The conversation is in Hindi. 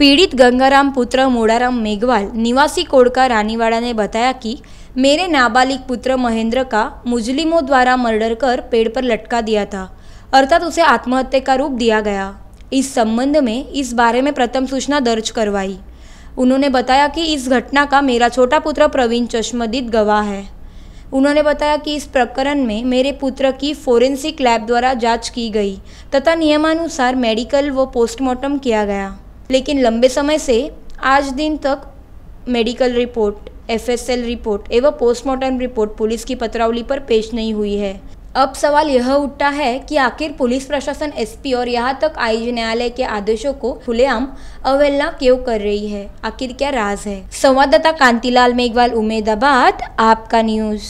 पीड़ित गंगाराम पुत्र मोड़ाराम मेघवाल निवासी कोड़का रानीवाड़ा ने बताया कि मेरे नाबालिग पुत्र महेंद्र का मुजलिमों द्वारा मर्डर कर पेड़ पर लटका दिया था अर्थात उसे आत्महत्या का रूप दिया गया इस संबंध में इस बारे में प्रथम सूचना दर्ज करवाई उन्होंने बताया कि इस घटना का मेरा छोटा पुत्र प्रवीण चश्मदीद गवाह है उन्होंने बताया कि इस प्रकरण में मेरे पुत्र की फोरेंसिक लैब द्वारा जांच की गई तथा नियमानुसार मेडिकल व पोस्टमार्टम किया गया लेकिन लंबे समय से आज दिन तक मेडिकल रिपोर्ट एफएसएल रिपोर्ट एवं पोस्टमार्टम रिपोर्ट पुलिस की पत्रावली पर पेश नहीं हुई है अब सवाल यह उठता है कि आखिर पुलिस प्रशासन एसपी और यहाँ तक आई न्यायालय के आदेशों को खुलेआम अवहेलना क्यों कर रही है आखिर क्या राज है संवाददाता कांतिलाल मेघवाल उमेदाबाद आपका न्यूज